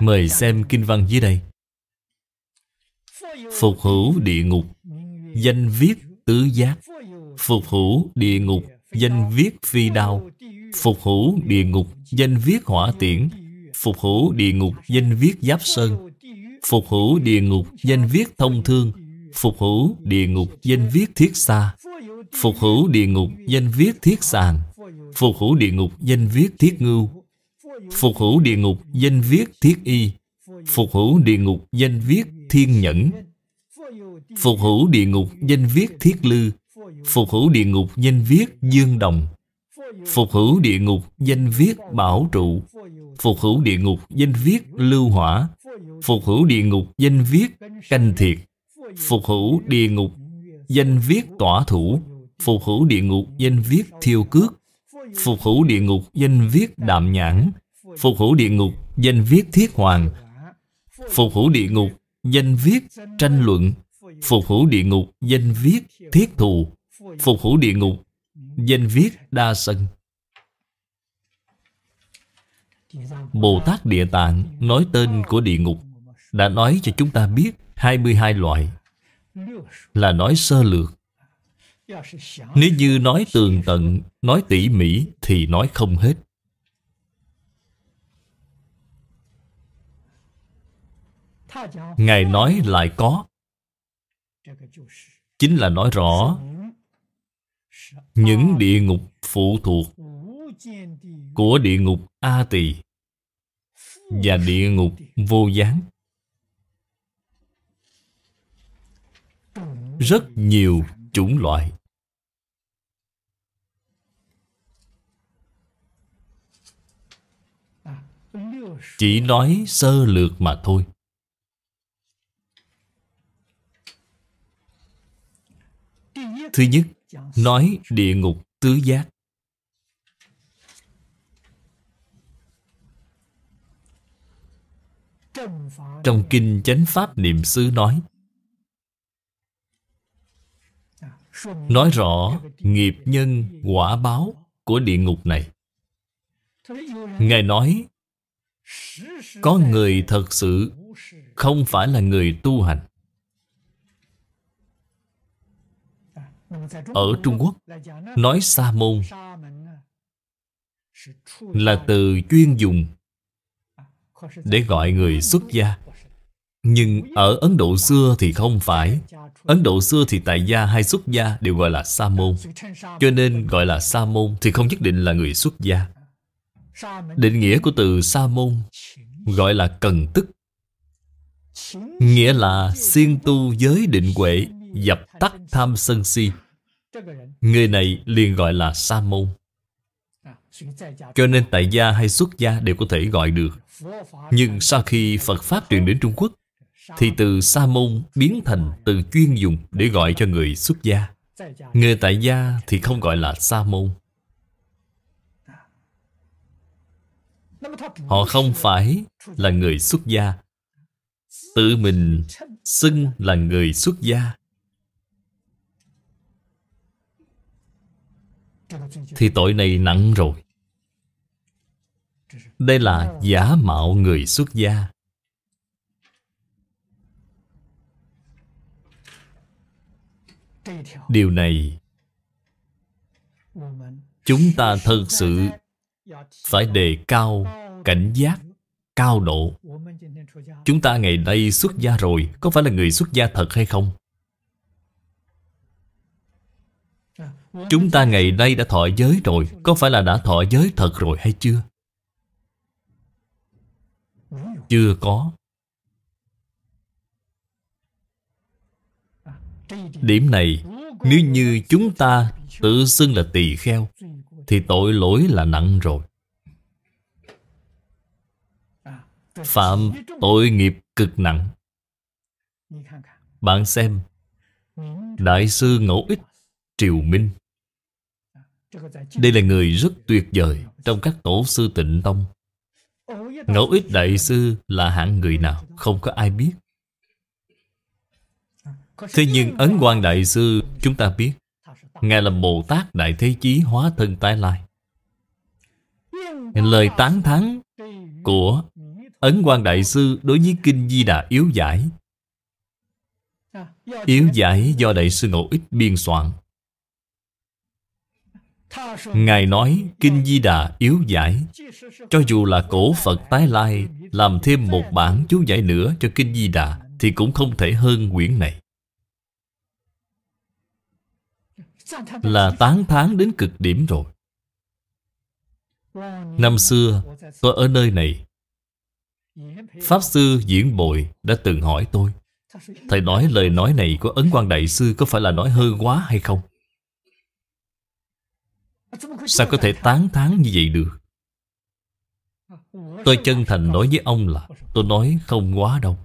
Mời xem kinh văn dưới đây Phục hữu địa ngục Danh viết tứ giác Phục hữu địa ngục Danh viết phi đao Phục hữu địa ngục Danh viết hỏa tiễn Phục hữu địa ngục Danh viết giáp sơn Phục hữu địa ngục Danh viết thông thương Phục hữu địa ngục Danh viết thiết xa Phục hữu địa ngục Danh viết thiết sàng Phục hữu địa ngục Danh viết thiết ngưu Phục hữu địa ngục danh viết thiết y Phục hữu địa ngục danh viết thiên nhẫn Phục hữu địa ngục danh viết thiết lư Phục hữu địa ngục danh viết dương đồng Phục hữu địa ngục danh viết bảo trụ Phục hữu địa ngục danh viết lưu hỏa Phục hữu địa ngục danh viết canh thiệt Phục hữu địa ngục danh viết tỏa thủ Phục hữu địa ngục danh viết thiêu cước Phục hữu địa ngục danh viết đạm nhãn Phục hữu địa ngục Danh viết thiết hoàng Phục hữu địa ngục Danh viết tranh luận Phục hữu địa ngục Danh viết thiết thù Phục hữu địa ngục Danh viết đa sân Bồ Tát Địa Tạng nói tên của địa ngục Đã nói cho chúng ta biết 22 loại Là nói sơ lược Nếu như nói tường tận Nói tỉ mỉ thì nói không hết Ngài nói lại có Chính là nói rõ Những địa ngục phụ thuộc Của địa ngục A Tỳ Và địa ngục vô gián Rất nhiều chủng loại Chỉ nói sơ lược mà thôi Thứ nhất, nói địa ngục tứ giác. Trong Kinh Chánh Pháp Niệm Xứ nói Nói rõ nghiệp nhân quả báo của địa ngục này Ngài nói Có người thật sự không phải là người tu hành Ở Trung Quốc, nói sa môn là từ chuyên dùng để gọi người xuất gia. Nhưng ở Ấn Độ xưa thì không phải. Ấn Độ xưa thì tại gia hay xuất gia đều gọi là sa môn. Cho nên gọi là sa môn thì không nhất định là người xuất gia. Định nghĩa của từ sa môn gọi là cần tức. Nghĩa là siêng tu giới định huệ dập tắc tham sân si người này liền gọi là sa môn cho nên tại gia hay xuất gia đều có thể gọi được nhưng sau khi phật pháp truyền đến trung quốc thì từ sa môn biến thành từ chuyên dùng để gọi cho người xuất gia người tại gia thì không gọi là sa môn họ không phải là người xuất gia tự mình xưng là người xuất gia Thì tội này nặng rồi Đây là giả mạo người xuất gia Điều này Chúng ta thật sự Phải đề cao cảnh giác Cao độ Chúng ta ngày nay xuất gia rồi Có phải là người xuất gia thật hay không? Chúng ta ngày nay đã thọ giới rồi Có phải là đã thọ giới thật rồi hay chưa? Chưa có Điểm này Nếu như chúng ta tự xưng là tỳ kheo Thì tội lỗi là nặng rồi Phạm tội nghiệp cực nặng Bạn xem Đại sư Ngẫu Ích Triều Minh đây là người rất tuyệt vời Trong các tổ sư tịnh tông Ngẫu ít đại sư là hạng người nào Không có ai biết Thế nhưng Ấn Quang Đại Sư Chúng ta biết Ngài là Bồ Tát Đại Thế Chí Hóa Thân Tái Lai Lời tán thán của Ấn Quang Đại Sư đối với Kinh Di Đà Yếu Giải Yếu Giải do Đại sư ngẫu Ích biên soạn Ngài nói Kinh Di Đà yếu giải Cho dù là cổ Phật tái lai Làm thêm một bản chú giải nữa cho Kinh Di Đà Thì cũng không thể hơn quyển này Là tán tháng đến cực điểm rồi Năm xưa tôi ở nơi này Pháp Sư Diễn Bội đã từng hỏi tôi Thầy nói lời nói này của Ấn Quang Đại Sư có phải là nói hơi quá hay không? Sao có thể tán thán như vậy được Tôi chân thành nói với ông là Tôi nói không quá đâu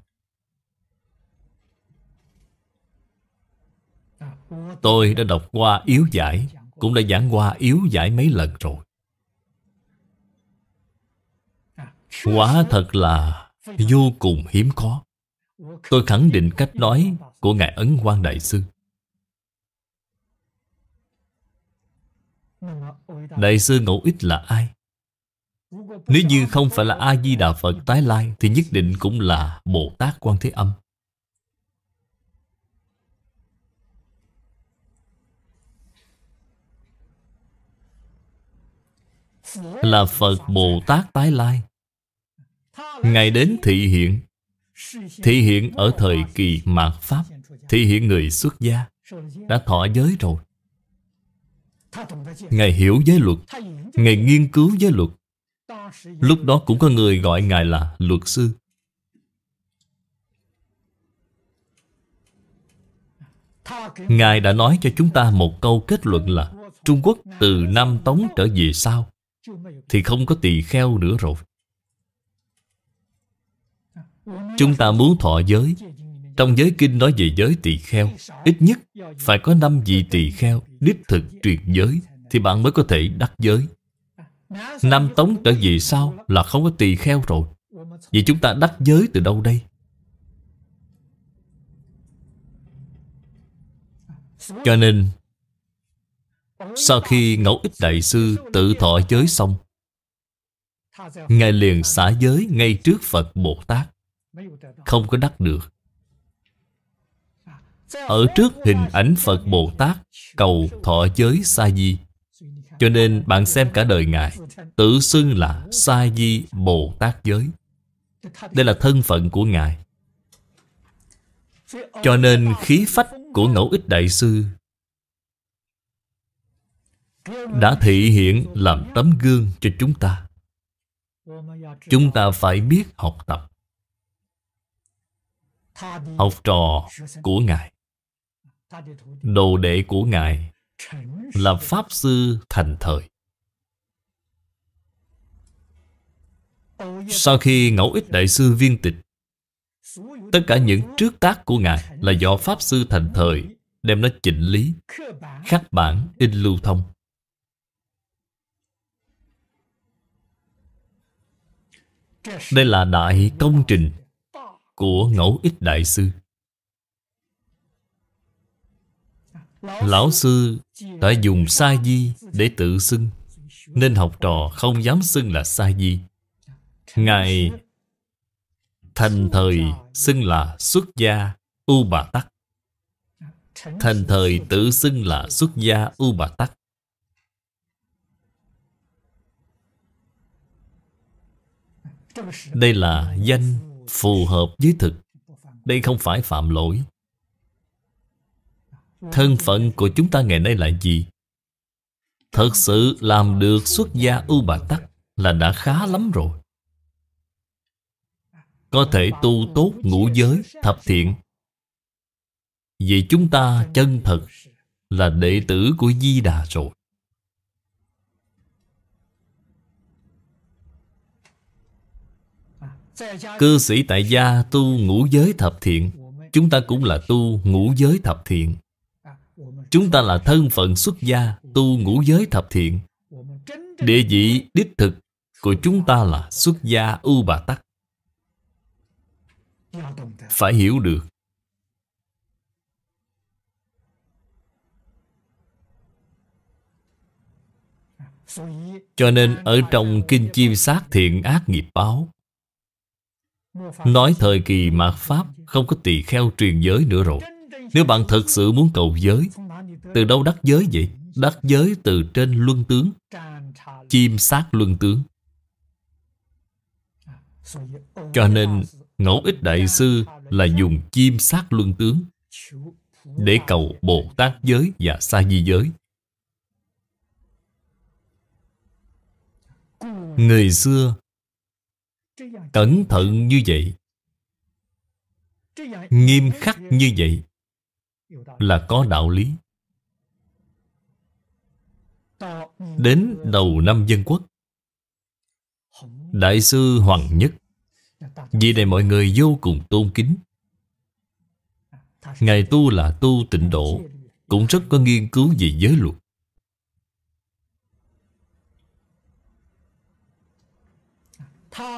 Tôi đã đọc qua yếu giải Cũng đã giảng qua yếu giải mấy lần rồi Quả thật là vô cùng hiếm có Tôi khẳng định cách nói của Ngài Ấn Quang Đại Sư Đại sư Ngẫu Ích là ai? Nếu như không phải là A-di-đà Phật tái lai Thì nhất định cũng là Bồ Tát Quan Thế Âm Là Phật Bồ Tát tái lai Ngài đến thị hiện Thị hiện ở thời kỳ mạt Pháp Thị hiện người xuất gia Đã thọ giới rồi Ngài hiểu giới luật Ngài nghiên cứu giới luật Lúc đó cũng có người gọi Ngài là luật sư Ngài đã nói cho chúng ta một câu kết luận là Trung Quốc từ Nam Tống trở về sau Thì không có tỳ kheo nữa rồi Chúng ta muốn thọ giới Trong giới kinh nói về giới tỳ kheo Ít nhất phải có năm vị tỳ kheo đích thực truyền giới Thì bạn mới có thể đắc giới Nam Tống trở về sau là không có tỳ kheo rồi Vậy chúng ta đắc giới từ đâu đây? Cho nên Sau khi Ngẫu Ích Đại Sư tự thọ giới xong Ngài liền xả giới ngay trước Phật Bồ Tát Không có đắc được ở trước hình ảnh Phật Bồ Tát Cầu thọ giới sa di Cho nên bạn xem cả đời Ngài Tự xưng là sa di Bồ Tát giới Đây là thân phận của Ngài Cho nên khí phách của Ngẫu Ích Đại Sư Đã thị hiện làm tấm gương cho chúng ta Chúng ta phải biết học tập Học trò của Ngài Đồ đệ của Ngài Là Pháp Sư Thành Thời Sau khi ngẫu ích Đại sư viên tịch Tất cả những trước tác của Ngài Là do Pháp Sư Thành Thời Đem nó chỉnh lý Khắc bản in lưu thông Đây là đại công trình Của ngẫu ích Đại sư Lão sư đã dùng sa di để tự xưng Nên học trò không dám xưng là sa di Ngài thành thời xưng là xuất gia U Bà Tắc Thành thời tự xưng là xuất gia U Bà Tắc Đây là danh phù hợp với thực Đây không phải phạm lỗi Thân phận của chúng ta ngày nay là gì? Thật sự làm được xuất gia ưu bà tắc là đã khá lắm rồi. Có thể tu tốt ngũ giới, thập thiện. Vì chúng ta chân thật là đệ tử của Di Đà rồi. Cư sĩ tại gia tu ngũ giới thập thiện Chúng ta cũng là tu ngũ giới thập thiện Chúng ta là thân phận xuất gia Tu ngũ giới thập thiện Địa vị đích thực Của chúng ta là xuất gia U Bà Tắc Phải hiểu được Cho nên ở trong Kinh Chiêm Sát Thiện Ác Nghiệp Báo Nói thời kỳ mạt Pháp không có tỳ kheo truyền giới nữa rồi nếu bạn thật sự muốn cầu giới Từ đâu đắc giới vậy? Đắc giới từ trên luân tướng Chim sát luân tướng Cho nên Ngẫu ích đại sư là dùng chim sát luân tướng Để cầu Bồ Tát giới và Sa Di giới Người xưa Cẩn thận như vậy Nghiêm khắc như vậy là có đạo lý đến đầu năm dân quốc đại sư hoàng nhất vì này mọi người vô cùng tôn kính ngài tu là tu tịnh độ cũng rất có nghiên cứu về giới luật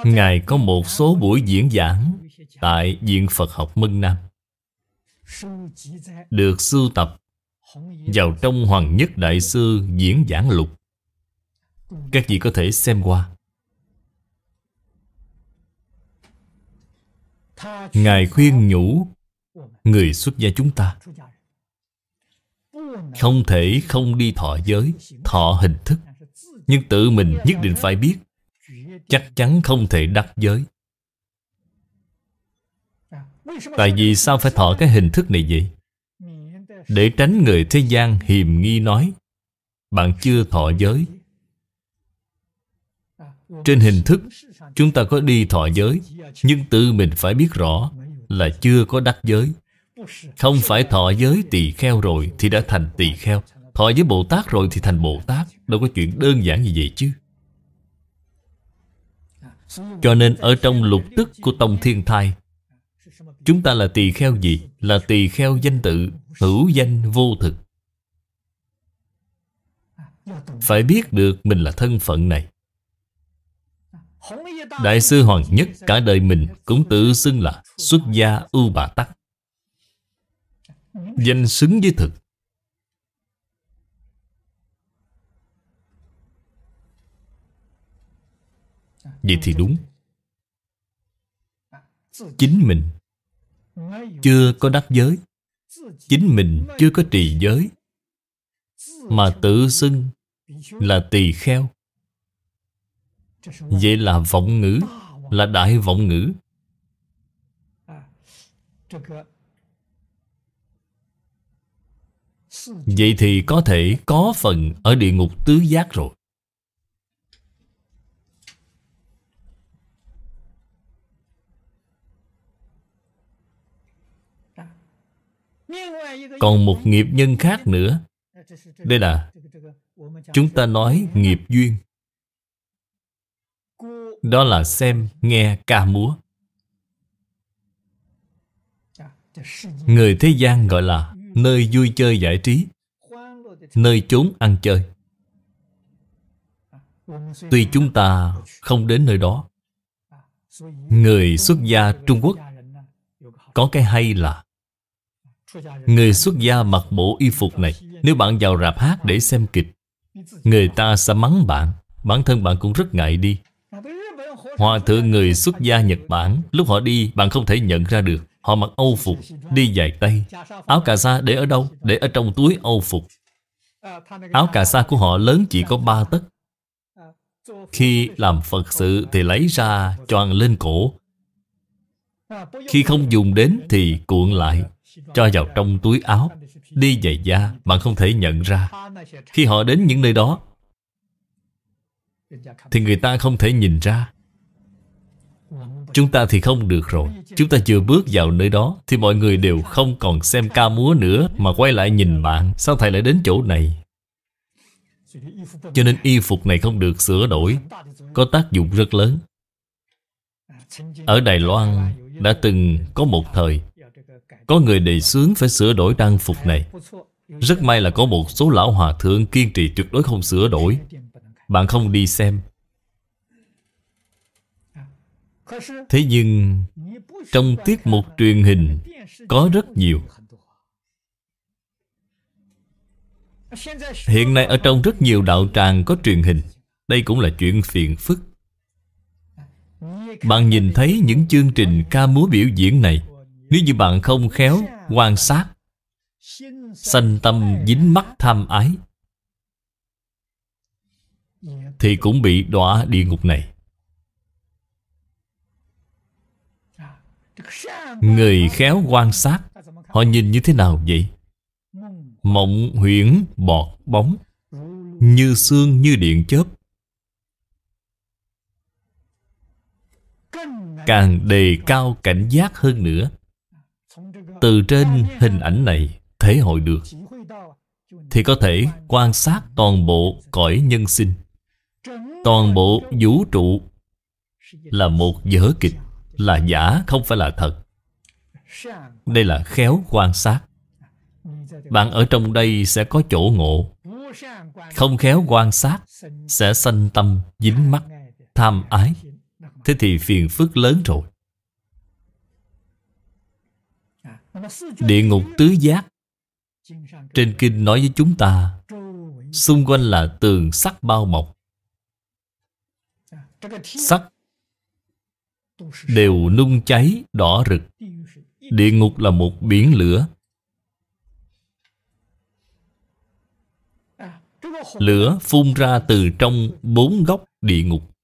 ngài có một số buổi diễn giảng tại viện phật học mân nam được sưu tập vào trong Hoàng Nhất Đại Sư diễn giảng lục. Các vị có thể xem qua. Ngài khuyên nhủ người xuất gia chúng ta không thể không đi thọ giới, thọ hình thức. Nhưng tự mình nhất định phải biết chắc chắn không thể đắc giới Tại vì sao phải thọ cái hình thức này vậy? Để tránh người thế gian hiềm nghi nói Bạn chưa thọ giới Trên hình thức Chúng ta có đi thọ giới Nhưng tự mình phải biết rõ Là chưa có đắc giới Không phải thọ giới tỳ kheo rồi Thì đã thành tỳ kheo Thọ giới Bồ Tát rồi thì thành Bồ Tát Đâu có chuyện đơn giản như vậy chứ Cho nên ở trong lục tức của Tông Thiên Thai Chúng ta là tỳ kheo gì? Là tỳ kheo danh tự Hữu danh vô thực Phải biết được mình là thân phận này Đại sư Hoàng Nhất cả đời mình Cũng tự xưng là xuất gia ưu bà tắc Danh xứng với thực Vậy thì đúng Chính mình chưa có đắc giới chính mình chưa có trì giới mà tự xưng là tỳ kheo vậy là vọng ngữ là đại vọng ngữ vậy thì có thể có phần ở địa ngục tứ giác rồi còn một nghiệp nhân khác nữa đây là chúng ta nói nghiệp duyên đó là xem nghe ca múa người thế gian gọi là nơi vui chơi giải trí nơi trốn ăn chơi tuy chúng ta không đến nơi đó người xuất gia trung quốc có cái hay là Người xuất gia mặc bộ y phục này Nếu bạn vào rạp hát để xem kịch Người ta sẽ mắng bạn Bản thân bạn cũng rất ngại đi Hòa thượng người xuất gia Nhật Bản Lúc họ đi bạn không thể nhận ra được Họ mặc âu phục, đi dài tay Áo cà sa để ở đâu? Để ở trong túi âu phục Áo cà sa của họ lớn chỉ có ba tấc Khi làm Phật sự thì lấy ra choàng lên cổ Khi không dùng đến thì cuộn lại cho vào trong túi áo đi giày da bạn không thể nhận ra khi họ đến những nơi đó thì người ta không thể nhìn ra chúng ta thì không được rồi chúng ta vừa bước vào nơi đó thì mọi người đều không còn xem ca múa nữa mà quay lại nhìn bạn sao thầy lại đến chỗ này cho nên y phục này không được sửa đổi có tác dụng rất lớn ở đài loan đã từng có một thời có người đề xướng phải sửa đổi trang phục này Rất may là có một số lão hòa thượng kiên trì tuyệt đối không sửa đổi Bạn không đi xem Thế nhưng Trong tiết mục truyền hình Có rất nhiều Hiện nay ở trong rất nhiều đạo tràng có truyền hình Đây cũng là chuyện phiền phức Bạn nhìn thấy những chương trình ca múa biểu diễn này nếu như bạn không khéo quan sát Sanh tâm dính mắc tham ái Thì cũng bị đọa địa ngục này Người khéo quan sát Họ nhìn như thế nào vậy? Mộng huyễn bọt bóng Như xương như điện chớp Càng đề cao cảnh giác hơn nữa từ trên hình ảnh này thể hội được Thì có thể quan sát toàn bộ cõi nhân sinh Toàn bộ vũ trụ Là một vở kịch Là giả không phải là thật Đây là khéo quan sát Bạn ở trong đây sẽ có chỗ ngộ Không khéo quan sát Sẽ sanh tâm, dính mắt, tham ái Thế thì phiền phức lớn rồi Địa ngục tứ giác Trên kinh nói với chúng ta Xung quanh là tường sắt bao mọc Sắt Đều nung cháy đỏ rực Địa ngục là một biển lửa Lửa phun ra từ trong bốn góc địa ngục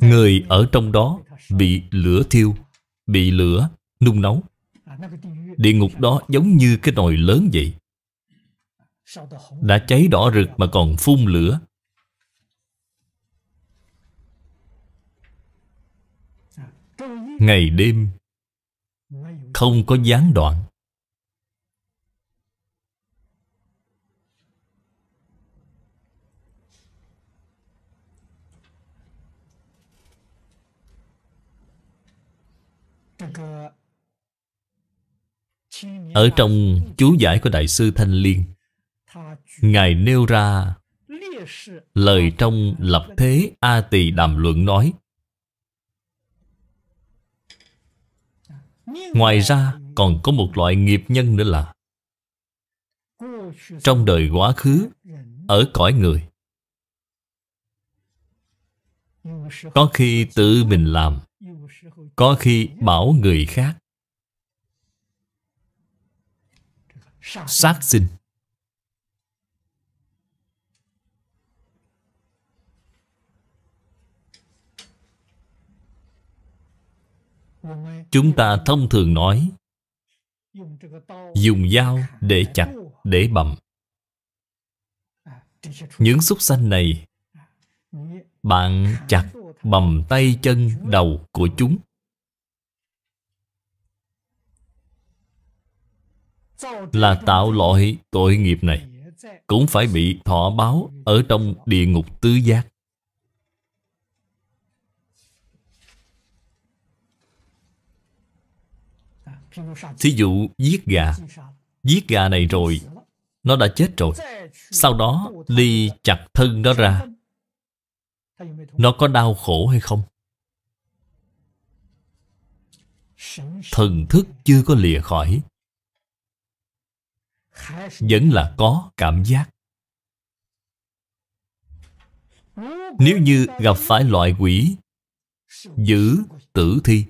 Người ở trong đó bị lửa thiêu, bị lửa nung nấu. Địa ngục đó giống như cái nồi lớn vậy. Đã cháy đỏ rực mà còn phun lửa. Ngày đêm không có gián đoạn. Ở trong chú giải của Đại sư Thanh Liên Ngài nêu ra Lời trong lập thế A Tỳ Đàm Luận nói Ngoài ra còn có một loại nghiệp nhân nữa là Trong đời quá khứ Ở cõi người Có khi tự mình làm có khi bảo người khác sát sinh chúng ta thông thường nói dùng dao để chặt để bầm những xúc sanh này bạn chặt bầm tay chân đầu của chúng là tạo loại tội nghiệp này cũng phải bị thọ báo ở trong địa ngục tứ giác thí dụ giết gà giết gà này rồi nó đã chết rồi sau đó ly chặt thân nó ra nó có đau khổ hay không thần thức chưa có lìa khỏi vẫn là có cảm giác nếu như gặp phải loại quỷ giữ tử thi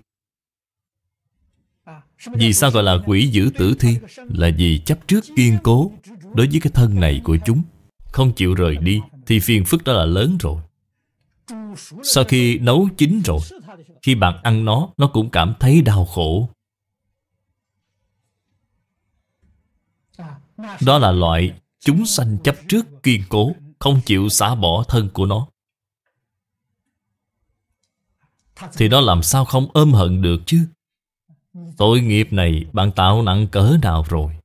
vì sao gọi là quỷ giữ tử thi là vì chấp trước kiên cố đối với cái thân này của chúng không chịu rời đi thì phiền phức đó là lớn rồi sau khi nấu chín rồi khi bạn ăn nó nó cũng cảm thấy đau khổ Đó là loại chúng sanh chấp trước kiên cố Không chịu xả bỏ thân của nó Thì nó làm sao không ôm hận được chứ Tội nghiệp này bạn tạo nặng cỡ nào rồi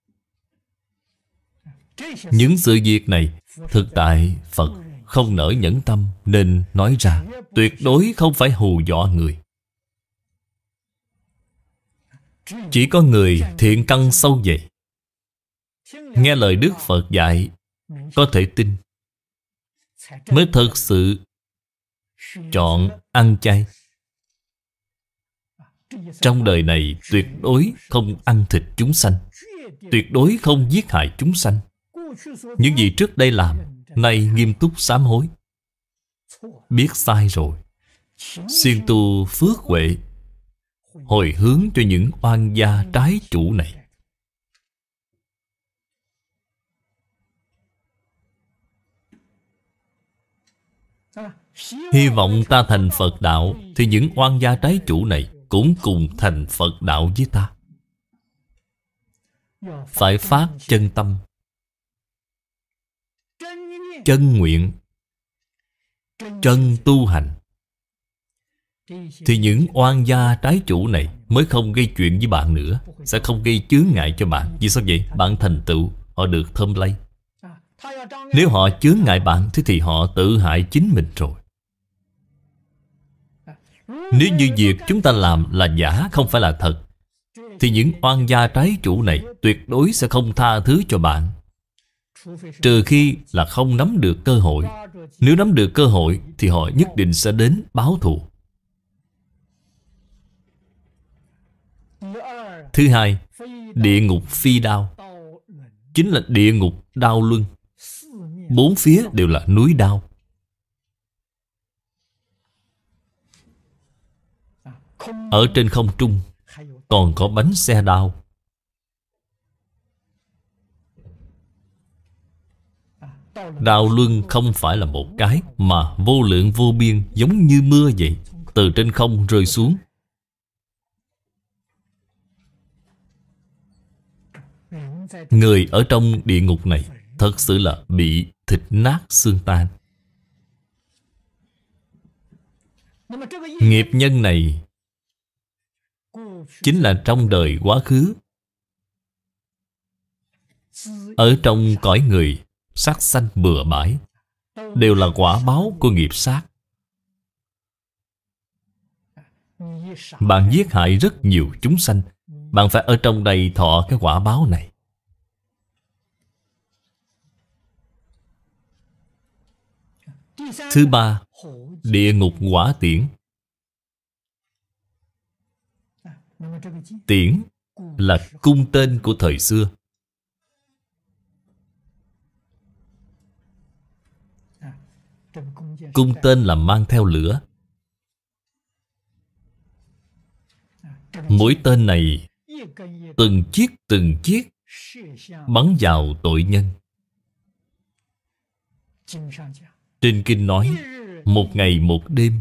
Những sự việc này Thực tại Phật không nở nhẫn tâm Nên nói ra Tuyệt đối không phải hù dọa người Chỉ có người thiện căn sâu vậy nghe lời Đức Phật dạy có thể tin mới thật sự chọn ăn chay trong đời này tuyệt đối không ăn thịt chúng sanh tuyệt đối không giết hại chúng sanh những gì trước đây làm nay nghiêm túc sám hối biết sai rồi siêng tu phước huệ hồi hướng cho những oan gia trái chủ này Hy vọng ta thành Phật Đạo Thì những oan gia trái chủ này Cũng cùng thành Phật Đạo với ta Phải phát chân tâm Chân nguyện Chân tu hành Thì những oan gia trái chủ này Mới không gây chuyện với bạn nữa Sẽ không gây chướng ngại cho bạn Vì sao vậy? Bạn thành tựu Họ được thơm lây Nếu họ chướng ngại bạn Thì thì họ tự hại chính mình rồi nếu như việc chúng ta làm là giả không phải là thật Thì những oan gia trái chủ này tuyệt đối sẽ không tha thứ cho bạn Trừ khi là không nắm được cơ hội Nếu nắm được cơ hội thì họ nhất định sẽ đến báo thù Thứ hai, địa ngục phi đao Chính là địa ngục đao luân Bốn phía đều là núi đao Ở trên không trung Còn có bánh xe đao Đạo luân không phải là một cái Mà vô lượng vô biên giống như mưa vậy Từ trên không rơi xuống Người ở trong địa ngục này Thật sự là bị thịt nát xương tan Nghiệp nhân này chính là trong đời quá khứ ở trong cõi người sắc sanh bừa bãi đều là quả báo của nghiệp sát bạn giết hại rất nhiều chúng sanh bạn phải ở trong đây thọ cái quả báo này thứ ba địa ngục quả tiễn Tiễn là cung tên của thời xưa. Cung tên là mang theo lửa. Mỗi tên này từng chiếc từng chiếc bắn vào tội nhân. Trên kinh nói Một ngày một đêm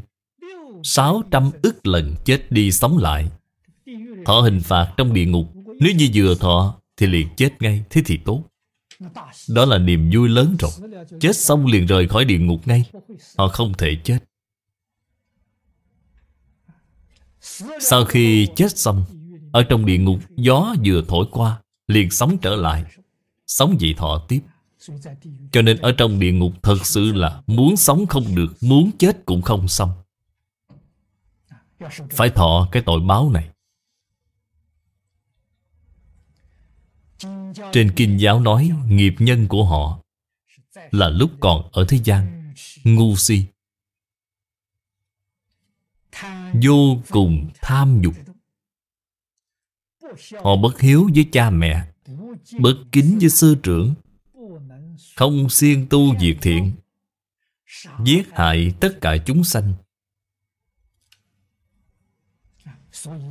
sáu trăm ức lần chết đi sống lại Thọ hình phạt trong địa ngục Nếu như vừa thọ Thì liền chết ngay Thế thì tốt Đó là niềm vui lớn rồi Chết xong liền rời khỏi địa ngục ngay Họ không thể chết Sau khi chết xong Ở trong địa ngục Gió vừa thổi qua Liền sống trở lại Sống dị thọ tiếp Cho nên ở trong địa ngục Thật sự là muốn sống không được Muốn chết cũng không xong Phải thọ cái tội báo này Trên kinh giáo nói nghiệp nhân của họ Là lúc còn ở thế gian Ngu si Vô cùng tham dục Họ bất hiếu với cha mẹ Bất kính với sư trưởng Không siêng tu diệt thiện Giết hại tất cả chúng sanh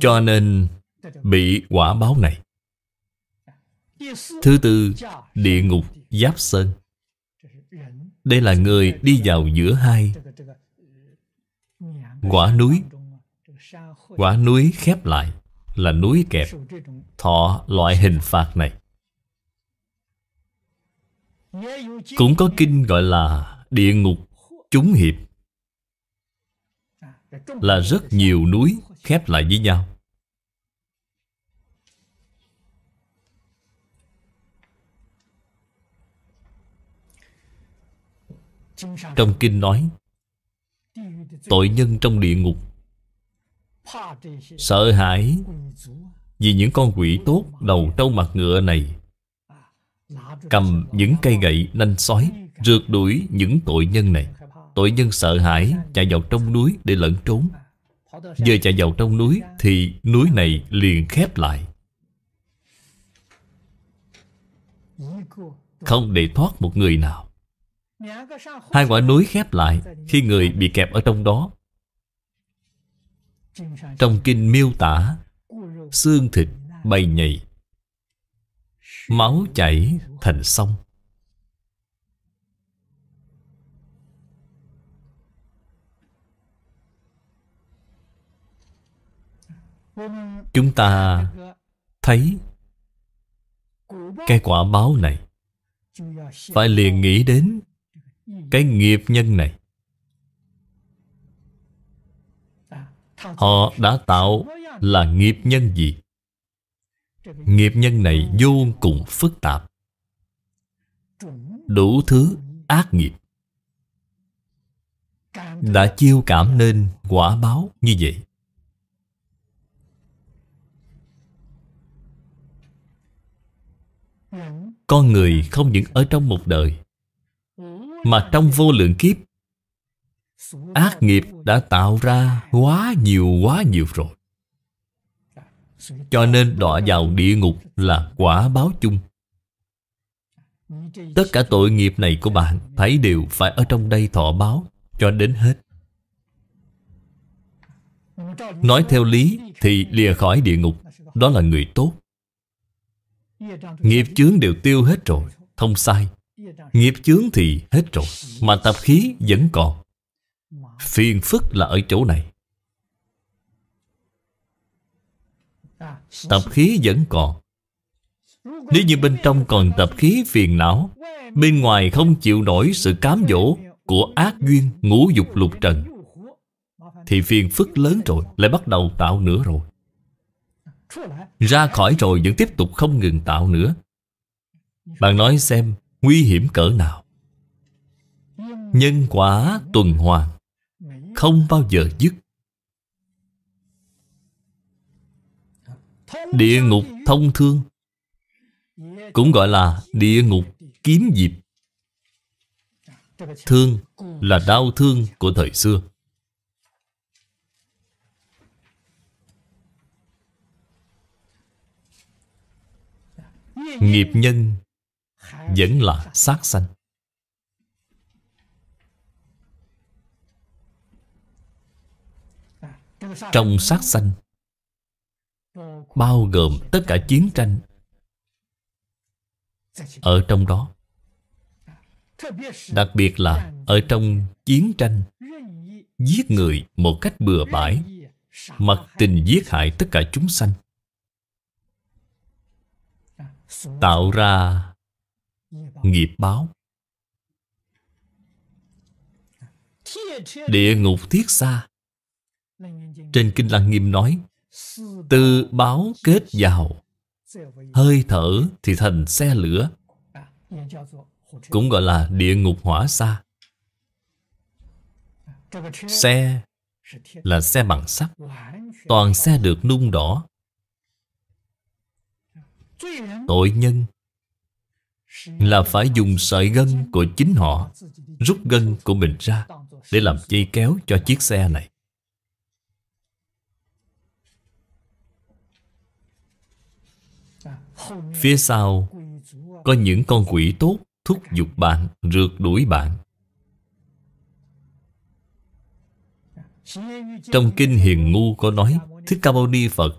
Cho nên bị quả báo này Thứ tư Địa ngục Giáp Sơn Đây là người đi vào giữa hai Quả núi Quả núi khép lại Là núi kẹp Thọ loại hình phạt này Cũng có kinh gọi là Địa ngục Chúng hiệp Là rất nhiều núi khép lại với nhau Trong kinh nói Tội nhân trong địa ngục Sợ hãi Vì những con quỷ tốt đầu trâu mặt ngựa này Cầm những cây gậy nanh sói Rượt đuổi những tội nhân này Tội nhân sợ hãi chạy vào trong núi để lẫn trốn Giờ chạy vào trong núi Thì núi này liền khép lại Không để thoát một người nào Hai quả núi khép lại Khi người bị kẹp ở trong đó Trong kinh miêu tả Xương thịt bay nhầy Máu chảy thành sông Chúng ta thấy Cái quả báo này Phải liền nghĩ đến cái nghiệp nhân này Họ đã tạo là nghiệp nhân gì? Nghiệp nhân này vô cùng phức tạp Đủ thứ ác nghiệp Đã chiêu cảm nên quả báo như vậy Con người không những ở trong một đời mà trong vô lượng kiếp ác nghiệp đã tạo ra quá nhiều quá nhiều rồi cho nên đọa vào địa ngục là quả báo chung tất cả tội nghiệp này của bạn thấy đều phải ở trong đây thọ báo cho đến hết nói theo lý thì lìa khỏi địa ngục đó là người tốt nghiệp chướng đều tiêu hết rồi không sai Nghiệp chướng thì hết rồi Mà tập khí vẫn còn Phiền phức là ở chỗ này Tập khí vẫn còn Nếu như bên trong còn tập khí phiền não Bên ngoài không chịu nổi sự cám dỗ Của ác duyên ngũ dục lục trần Thì phiền phức lớn rồi Lại bắt đầu tạo nữa rồi Ra khỏi rồi vẫn tiếp tục không ngừng tạo nữa Bạn nói xem nguy hiểm cỡ nào nhân quả tuần hoàn không bao giờ dứt địa ngục thông thương cũng gọi là địa ngục kiếm dịp thương là đau thương của thời xưa nghiệp nhân vẫn là sát sanh trong sát sanh bao gồm tất cả chiến tranh ở trong đó đặc biệt là ở trong chiến tranh giết người một cách bừa bãi mặc tình giết hại tất cả chúng sanh tạo ra nghiệp báo Địa ngục thiết xa Trên Kinh Lăng Nghiêm nói Từ báo kết vào Hơi thở thì thành xe lửa Cũng gọi là địa ngục hỏa xa Xe là xe bằng sắt Toàn xe được nung đỏ Tội nhân là phải dùng sợi gân của chính họ Rút gân của mình ra Để làm dây kéo cho chiếc xe này Phía sau Có những con quỷ tốt Thúc giục bạn, rượt đuổi bạn Trong kinh Hiền Ngu có nói Thích Ca Mâu Ni Phật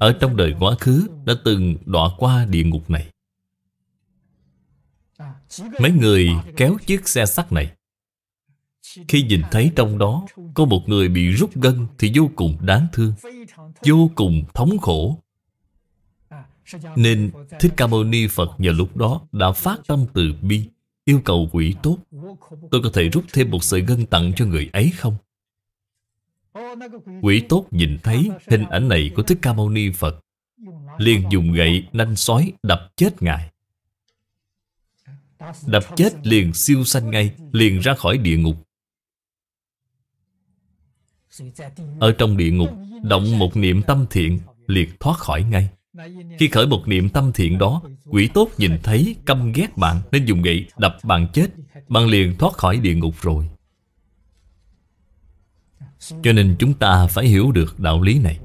Ở trong đời quá khứ Đã từng đọa qua địa ngục này Mấy người kéo chiếc xe sắt này Khi nhìn thấy trong đó Có một người bị rút gân Thì vô cùng đáng thương Vô cùng thống khổ Nên Thích Ca Mâu Ni Phật vào lúc đó Đã phát tâm từ bi Yêu cầu quỷ tốt Tôi có thể rút thêm một sợi gân tặng cho người ấy không? Quỷ tốt nhìn thấy hình ảnh này của Thích Ca Mâu Ni Phật liền dùng gậy nanh sói đập chết ngài Đập chết liền siêu sanh ngay Liền ra khỏi địa ngục Ở trong địa ngục Động một niệm tâm thiện Liền thoát khỏi ngay Khi khởi một niệm tâm thiện đó Quỷ tốt nhìn thấy căm ghét bạn Nên dùng gậy đập bạn chết Bạn liền thoát khỏi địa ngục rồi Cho nên chúng ta phải hiểu được đạo lý này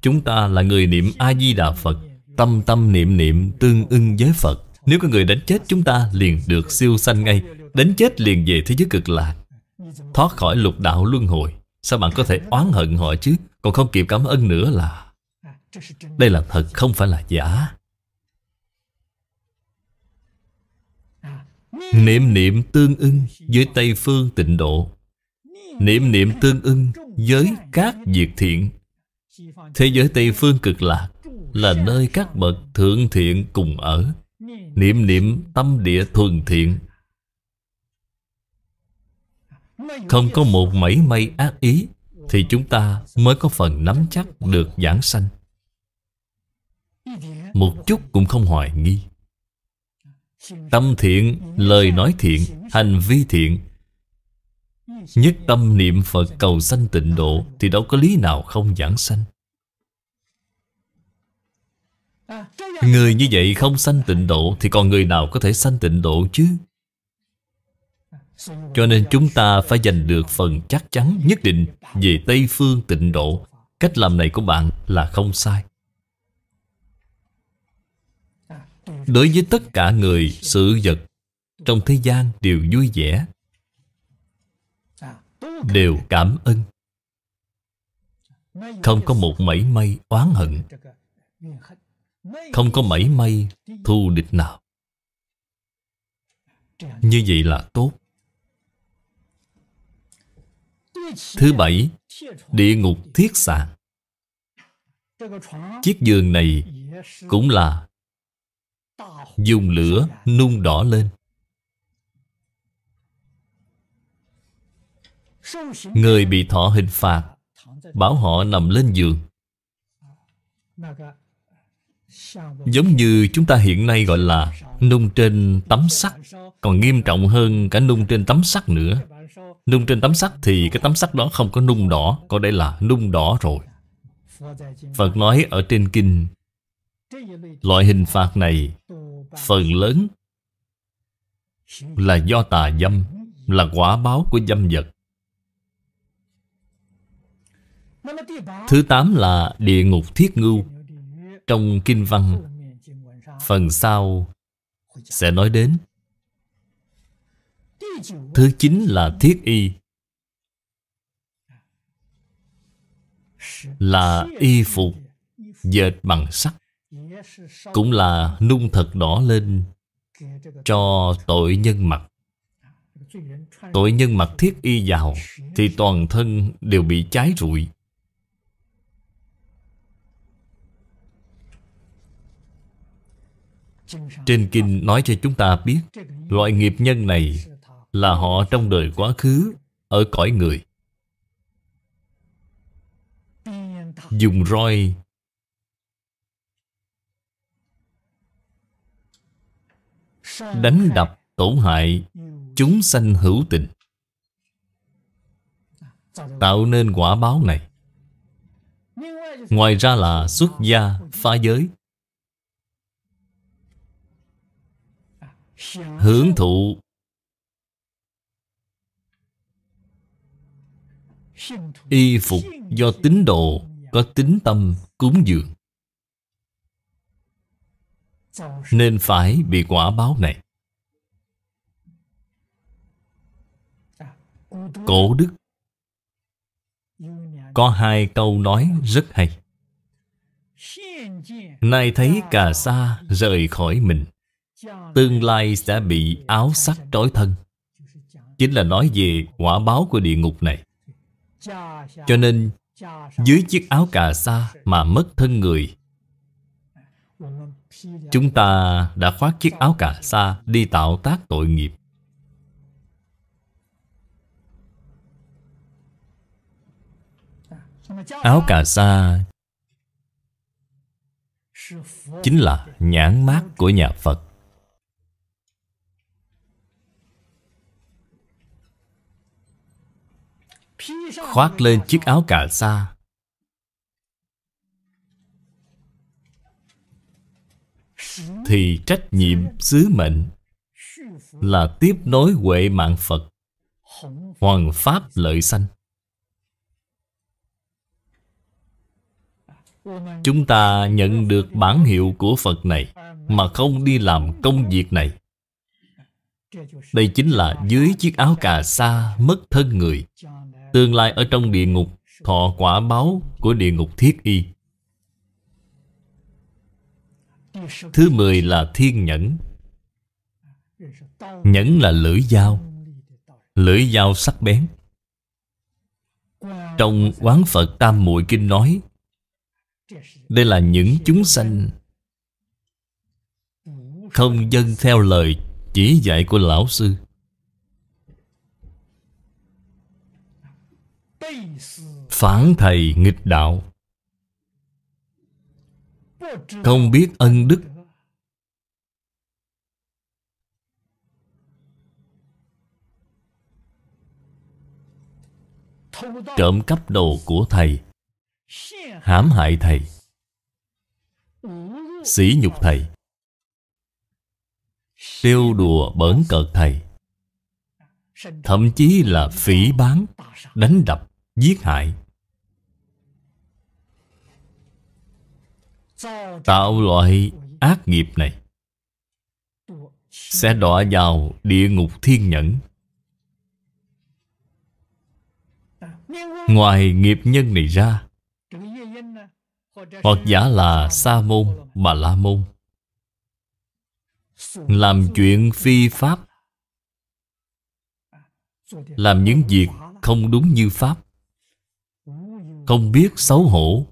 Chúng ta là người niệm A-di-đà Phật Tâm tâm niệm niệm tương ưng với Phật nếu có người đánh chết chúng ta liền được siêu sanh ngay Đánh chết liền về thế giới cực lạc Thoát khỏi lục đạo luân hồi Sao bạn có thể oán hận họ chứ Còn không kịp cảm ơn nữa là Đây là thật không phải là giả Niệm niệm tương ưng với Tây Phương tịnh độ Niệm niệm tương ưng với các diệt thiện Thế giới Tây Phương cực lạc Là nơi các bậc thượng thiện cùng ở niệm niệm tâm địa thuần thiện không có một mảy may ác ý thì chúng ta mới có phần nắm chắc được giảng sanh một chút cũng không hoài nghi tâm thiện lời nói thiện hành vi thiện nhất tâm niệm phật cầu sanh tịnh độ thì đâu có lý nào không giảng sanh Người như vậy không sanh tịnh độ Thì còn người nào có thể sanh tịnh độ chứ Cho nên chúng ta phải giành được phần chắc chắn nhất định Về Tây Phương tịnh độ Cách làm này của bạn là không sai Đối với tất cả người, sự vật Trong thế gian đều vui vẻ Đều cảm ơn Không có một mảy may oán hận không có mảy may thù địch nào Như vậy là tốt Thứ bảy Địa ngục thiết sạn Chiếc giường này cũng là Dùng lửa nung đỏ lên Người bị thọ hình phạt Bảo họ nằm lên giường Giống như chúng ta hiện nay gọi là nung trên tấm sắt Còn nghiêm trọng hơn cả nung trên tấm sắt nữa Nung trên tấm sắt thì cái tấm sắt đó không có nung đỏ Có đây là nung đỏ rồi Phật nói ở trên kinh Loại hình phạt này Phần lớn Là do tà dâm Là quả báo của dâm vật Thứ tám là địa ngục thiết ngưu trong kinh văn phần sau sẽ nói đến thứ chín là thiết y là y phục dệt bằng sắt cũng là nung thật đỏ lên cho tội nhân mặc tội nhân mặc thiết y vào thì toàn thân đều bị cháy rụi Trên kinh nói cho chúng ta biết Loại nghiệp nhân này Là họ trong đời quá khứ Ở cõi người Dùng roi Đánh đập tổn hại Chúng sanh hữu tình Tạo nên quả báo này Ngoài ra là xuất gia phá giới hưởng thụ y phục do tín đồ có tính tâm cúng dường nên phải bị quả báo này cổ đức có hai câu nói rất hay nay thấy cà sa rời khỏi mình Tương lai sẽ bị áo sắt trói thân Chính là nói về quả báo của địa ngục này Cho nên dưới chiếc áo cà sa mà mất thân người Chúng ta đã khoác chiếc áo cà sa đi tạo tác tội nghiệp Áo cà sa Chính là nhãn mát của nhà Phật khoác lên chiếc áo cà sa thì trách nhiệm sứ mệnh là tiếp nối huệ mạng phật hoàng pháp lợi sanh chúng ta nhận được bản hiệu của phật này mà không đi làm công việc này đây chính là dưới chiếc áo cà sa mất thân người Tương lai ở trong địa ngục Thọ quả báo của địa ngục thiết y Thứ mười là thiên nhẫn Nhẫn là lưỡi dao Lưỡi dao sắc bén Trong quán Phật Tam Muội Kinh nói Đây là những chúng sanh Không dân theo lời chỉ dạy của Lão Sư Phản thầy nghịch đạo Không biết ân đức Trộm cắp đồ của thầy Hãm hại thầy Sỉ nhục thầy Tiêu đùa bỡn cợt thầy Thậm chí là phỉ bán Đánh đập giết hại tạo loại ác nghiệp này sẽ đọa vào địa ngục thiên nhẫn ngoài nghiệp nhân này ra hoặc giả là sa môn bà la môn làm chuyện phi pháp làm những việc không đúng như pháp không biết xấu hổ.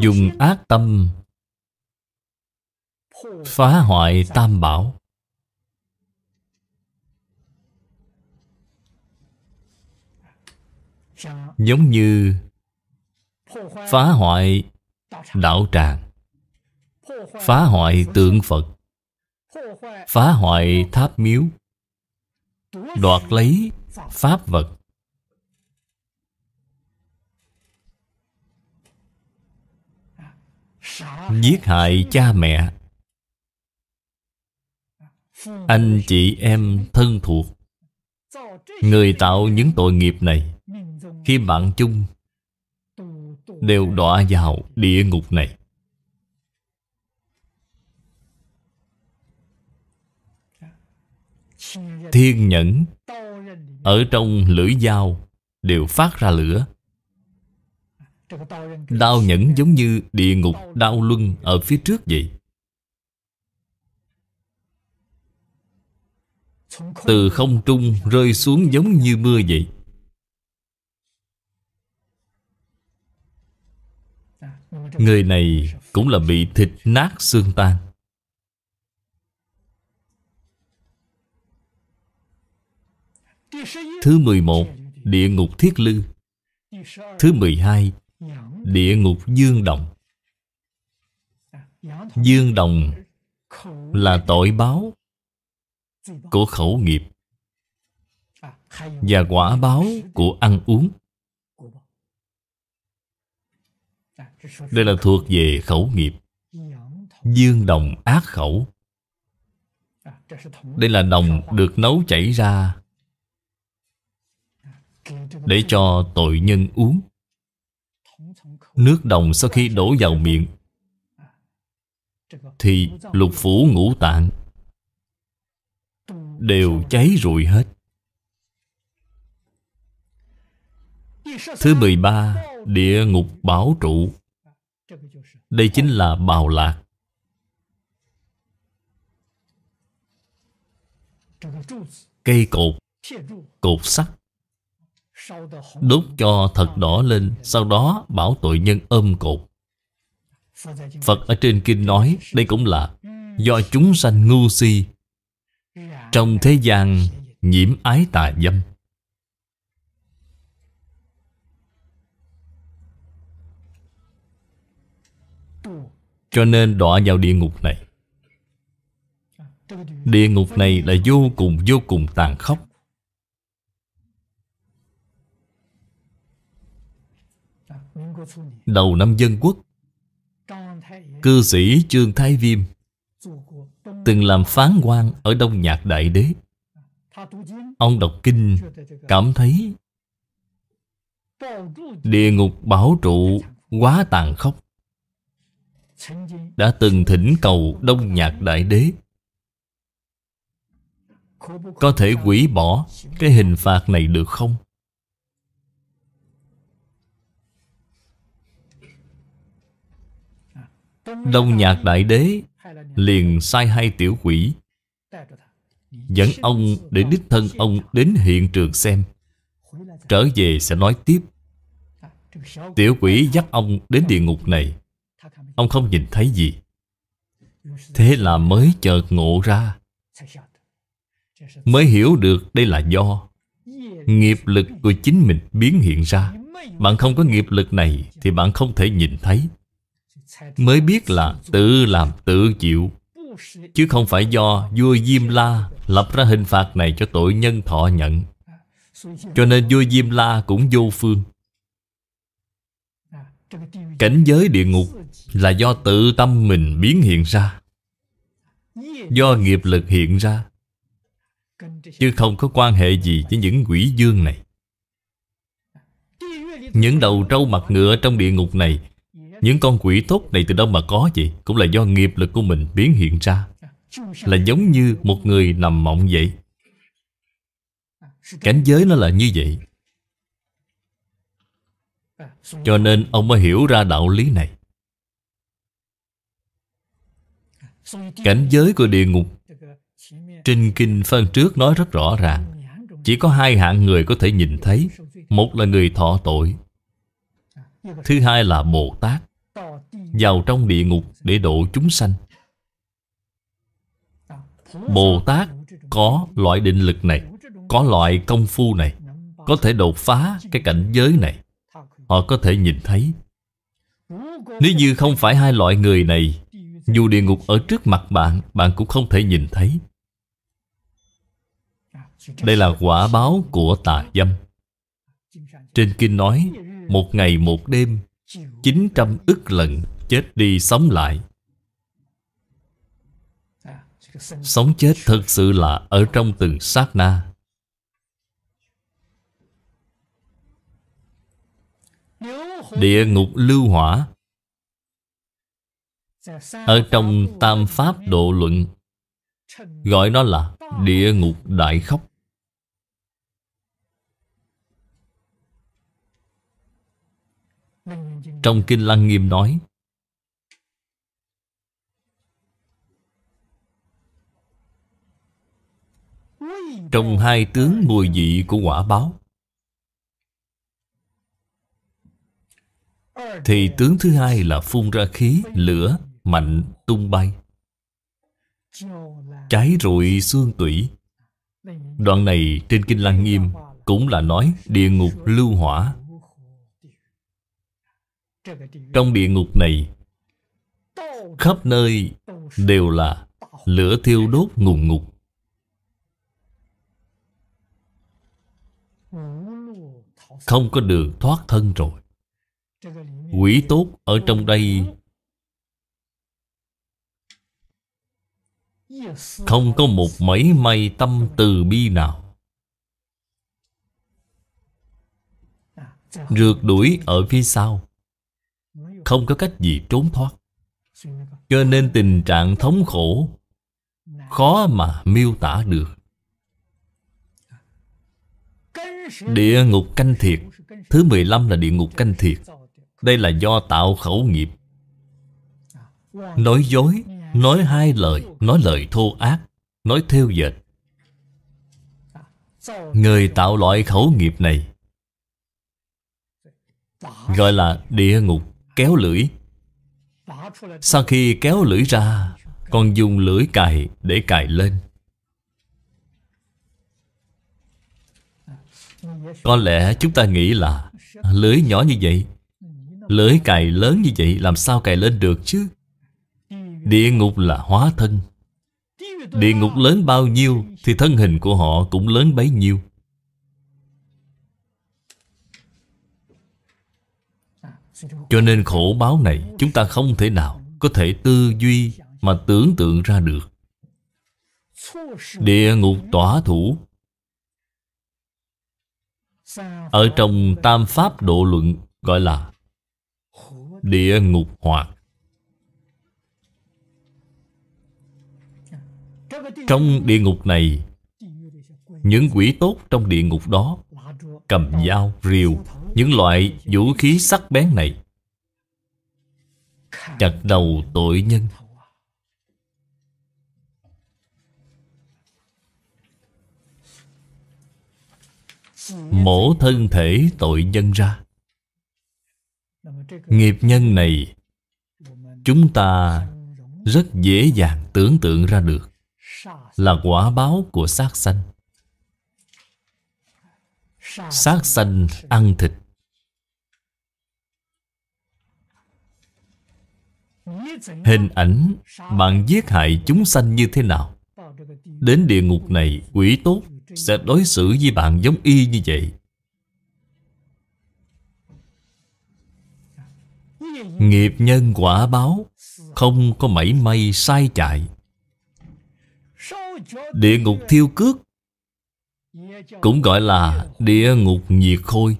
Dùng ác tâm phá hoại tam bảo. Giống như phá hoại đạo tràng, phá hoại tượng Phật, phá hoại tháp miếu, đoạt lấy pháp vật giết hại cha mẹ anh chị em thân thuộc người tạo những tội nghiệp này khi bạn chung đều đọa vào địa ngục này thiên nhẫn ở trong lưỡi dao đều phát ra lửa đau nhẫn giống như địa ngục đau luân ở phía trước vậy Từ không trung rơi xuống giống như mưa vậy Người này cũng là bị thịt nát xương tan Thứ 11 Địa ngục Thiết Lư Thứ 12 Địa ngục Dương Đồng Dương Đồng là tội báo của khẩu nghiệp và quả báo của ăn uống đây là thuộc về khẩu nghiệp dương đồng ác khẩu đây là đồng được nấu chảy ra để cho tội nhân uống Nước đồng sau khi đổ vào miệng Thì lục phủ ngũ tạng Đều cháy rụi hết Thứ mười ba Địa ngục bảo trụ Đây chính là bào lạc Cây cột Cột sắt Đốt cho thật đỏ lên Sau đó bảo tội nhân ôm cột Phật ở trên kinh nói Đây cũng là Do chúng sanh ngu si Trong thế gian Nhiễm ái tà dâm Cho nên đọa vào địa ngục này Địa ngục này là vô cùng vô cùng tàn khốc đầu năm dân quốc cư sĩ Trương Thái Viêm từng làm phán quan ở Đông Nhạc Đại Đế. Ông đọc kinh cảm thấy địa ngục bảo trụ quá tàn khốc. Đã từng thỉnh cầu Đông Nhạc Đại Đế có thể hủy bỏ cái hình phạt này được không? Đông Nhạc Đại Đế liền sai hai tiểu quỷ Dẫn ông để đích thân ông đến hiện trường xem Trở về sẽ nói tiếp Tiểu quỷ dắt ông đến địa ngục này Ông không nhìn thấy gì Thế là mới chợt ngộ ra Mới hiểu được đây là do Nghiệp lực của chính mình biến hiện ra Bạn không có nghiệp lực này Thì bạn không thể nhìn thấy mới biết là tự làm tự chịu chứ không phải do vua diêm la lập ra hình phạt này cho tội nhân thọ nhận cho nên vua diêm la cũng vô phương cảnh giới địa ngục là do tự tâm mình biến hiện ra do nghiệp lực hiện ra chứ không có quan hệ gì với những quỷ dương này những đầu trâu mặt ngựa trong địa ngục này những con quỷ tốt này từ đâu mà có vậy Cũng là do nghiệp lực của mình biến hiện ra Là giống như một người nằm mộng vậy Cảnh giới nó là như vậy Cho nên ông mới hiểu ra đạo lý này Cảnh giới của địa ngục Trên kinh phân trước nói rất rõ ràng Chỉ có hai hạng người có thể nhìn thấy Một là người thọ tội Thứ hai là Bồ Tát vào trong địa ngục để độ chúng sanh Bồ Tát có loại định lực này Có loại công phu này Có thể đột phá cái cảnh giới này Họ có thể nhìn thấy Nếu như không phải hai loại người này Dù địa ngục ở trước mặt bạn Bạn cũng không thể nhìn thấy Đây là quả báo của tà dâm Trên kinh nói Một ngày một đêm 900 ức lần chết đi sống lại Sống chết thật sự là ở trong từng sát na Địa ngục lưu hỏa Ở trong Tam Pháp Độ Luận Gọi nó là địa ngục đại khóc trong Kinh Lăng Nghiêm nói Trong hai tướng mùi vị của quả báo Thì tướng thứ hai là phun ra khí, lửa, mạnh, tung bay Cháy rụi xương tủy Đoạn này trên Kinh Lăng Nghiêm cũng là nói địa ngục lưu hỏa trong địa ngục này Khắp nơi đều là lửa thiêu đốt ngùng ngục Không có đường thoát thân rồi Quỷ tốt ở trong đây Không có một mảy may tâm từ bi nào Rượt đuổi ở phía sau không có cách gì trốn thoát Cho nên tình trạng thống khổ Khó mà miêu tả được Địa ngục canh thiệt Thứ 15 là địa ngục canh thiệt Đây là do tạo khẩu nghiệp Nói dối Nói hai lời Nói lời thô ác Nói theo dệt Người tạo loại khẩu nghiệp này Gọi là địa ngục kéo lưỡi Sau khi kéo lưỡi ra Còn dùng lưỡi cài để cài lên Có lẽ chúng ta nghĩ là Lưỡi nhỏ như vậy Lưỡi cài lớn như vậy Làm sao cài lên được chứ Địa ngục là hóa thân Địa ngục lớn bao nhiêu Thì thân hình của họ cũng lớn bấy nhiêu Cho nên khổ báo này Chúng ta không thể nào có thể tư duy Mà tưởng tượng ra được Địa ngục tỏa thủ Ở trong Tam Pháp Độ Luận Gọi là Địa ngục hoạt Trong địa ngục này Những quỷ tốt trong địa ngục đó Cầm dao, rìu những loại vũ khí sắc bén này Chặt đầu tội nhân Mổ thân thể tội nhân ra Nghiệp nhân này Chúng ta rất dễ dàng tưởng tượng ra được Là quả báo của sát sanh Sát sanh ăn thịt Hình ảnh bạn giết hại chúng sanh như thế nào Đến địa ngục này quỷ tốt Sẽ đối xử với bạn giống y như vậy Nghiệp nhân quả báo Không có mảy may sai chạy Địa ngục thiêu cước Cũng gọi là địa ngục nhiệt khôi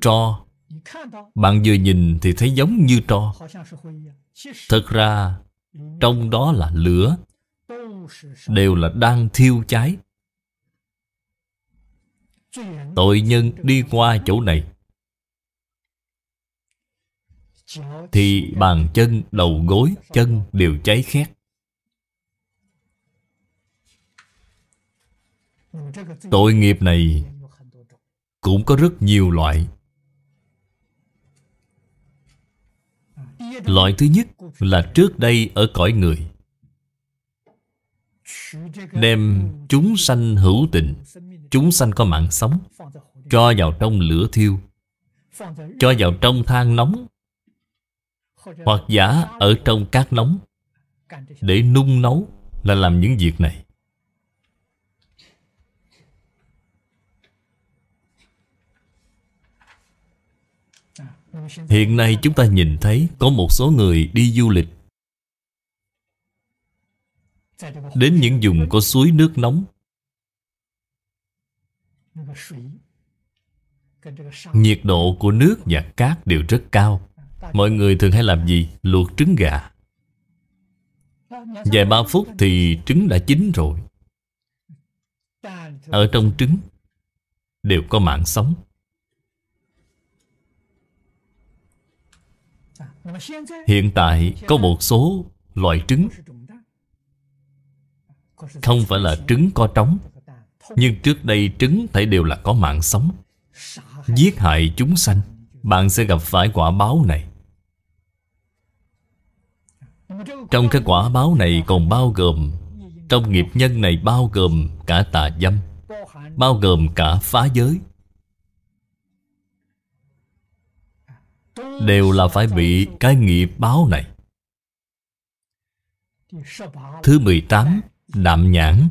tro bạn vừa nhìn thì thấy giống như tro thật ra trong đó là lửa đều là đang thiêu cháy tội nhân đi qua chỗ này thì bàn chân đầu gối chân đều cháy khét tội nghiệp này cũng có rất nhiều loại Loại thứ nhất là trước đây ở cõi người Đem chúng sanh hữu tình Chúng sanh có mạng sống Cho vào trong lửa thiêu Cho vào trong than nóng Hoặc giả ở trong cát nóng Để nung nấu là làm những việc này Hiện nay chúng ta nhìn thấy có một số người đi du lịch Đến những vùng có suối nước nóng Nhiệt độ của nước và cát đều rất cao Mọi người thường hay làm gì? Luộc trứng gà Vài ba phút thì trứng đã chín rồi Ở trong trứng Đều có mạng sống Hiện tại có một số loại trứng Không phải là trứng có trống Nhưng trước đây trứng phải đều là có mạng sống Giết hại chúng sanh Bạn sẽ gặp phải quả báo này Trong cái quả báo này còn bao gồm Trong nghiệp nhân này bao gồm cả tà dâm Bao gồm cả phá giới Đều là phải bị cái nghiệp báo này Thứ 18 Đạm nhãn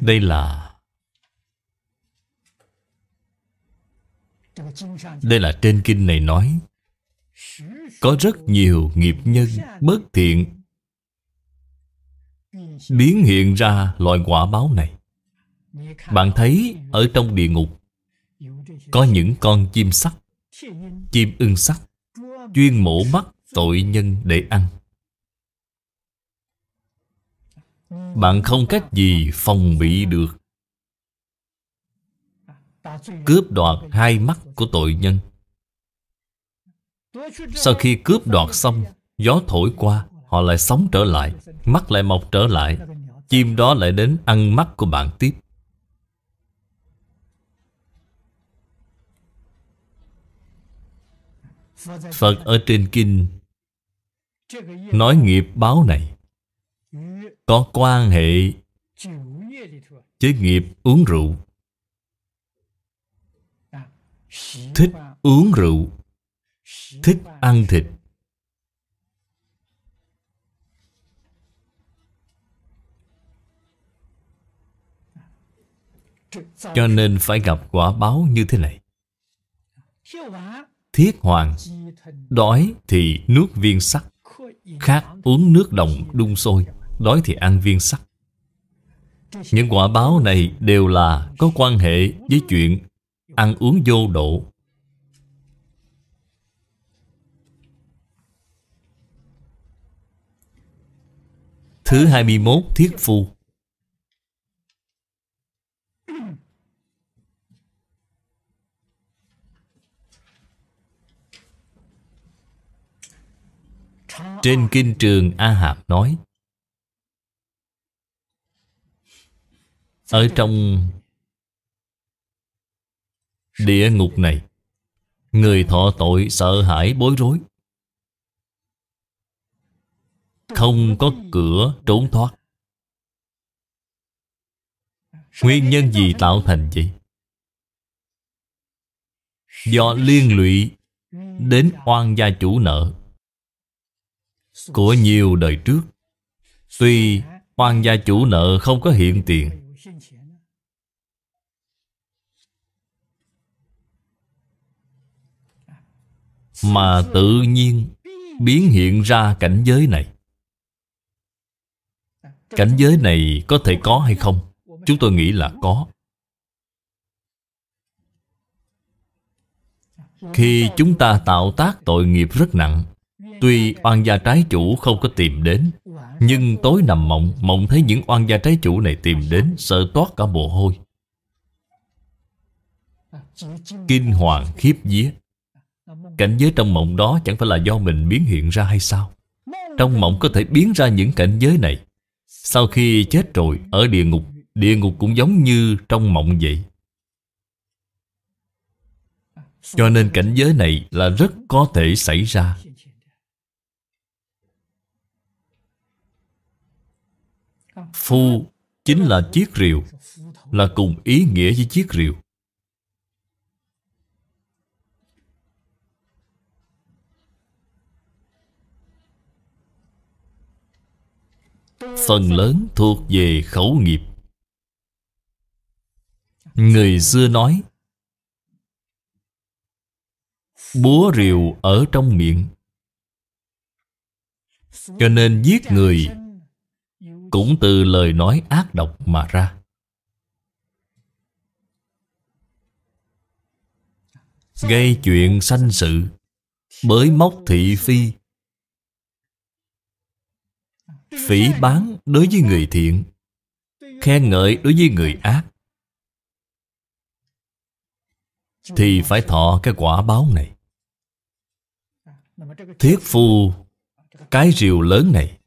Đây là Đây là trên kinh này nói Có rất nhiều nghiệp nhân bất thiện Biến hiện ra loại quả báo này Bạn thấy ở trong địa ngục Có những con chim sắt Chim ưng sắt Chuyên mổ bắt tội nhân để ăn Bạn không cách gì phòng bị được cướp đoạt hai mắt của tội nhân sau khi cướp đoạt xong gió thổi qua họ lại sống trở lại mắt lại mọc trở lại chim đó lại đến ăn mắt của bạn tiếp phật ở trên kinh nói nghiệp báo này có quan hệ với nghiệp uống rượu thích uống rượu thích ăn thịt cho nên phải gặp quả báo như thế này thiết hoàng đói thì nước viên sắt khát uống nước đồng đun sôi đói thì ăn viên sắt những quả báo này đều là có quan hệ với chuyện ăn uống vô độ. Thứ 21 Thiết Phu Trên kinh trường A Hạp nói Ở trong Địa ngục này Người thọ tội sợ hãi bối rối Không có cửa trốn thoát Nguyên nhân gì tạo thành vậy? Do liên lụy đến oan gia chủ nợ Của nhiều đời trước Tuy oan gia chủ nợ không có hiện tiền mà tự nhiên biến hiện ra cảnh giới này cảnh giới này có thể có hay không chúng tôi nghĩ là có khi chúng ta tạo tác tội nghiệp rất nặng tuy oan gia trái chủ không có tìm đến nhưng tối nằm mộng mộng thấy những oan gia trái chủ này tìm đến sợ toát cả mồ hôi kinh hoàng khiếp vía cảnh giới trong mộng đó chẳng phải là do mình biến hiện ra hay sao? Trong mộng có thể biến ra những cảnh giới này. Sau khi chết rồi, ở địa ngục, địa ngục cũng giống như trong mộng vậy. Cho nên cảnh giới này là rất có thể xảy ra. Phu chính là chiếc rìu, là cùng ý nghĩa với chiếc rìu. Phần lớn thuộc về khẩu nghiệp Người xưa nói Búa rìu ở trong miệng Cho nên giết người Cũng từ lời nói ác độc mà ra Gây chuyện sanh sự Bới móc thị phi phỉ bán đối với người thiện khen ngợi đối với người ác thì phải thọ cái quả báo này thiết phu cái rìu lớn này